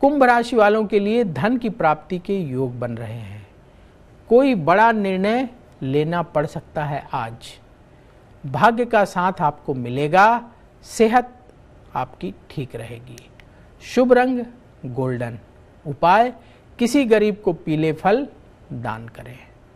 कुंभ राशि वालों के लिए धन की प्राप्ति के योग बन रहे हैं कोई बड़ा निर्णय लेना पड़ सकता है आज भाग्य का साथ आपको मिलेगा सेहत आपकी ठीक रहेगी शुभ रंग गोल्डन उपाय किसी गरीब को पीले फल दान करें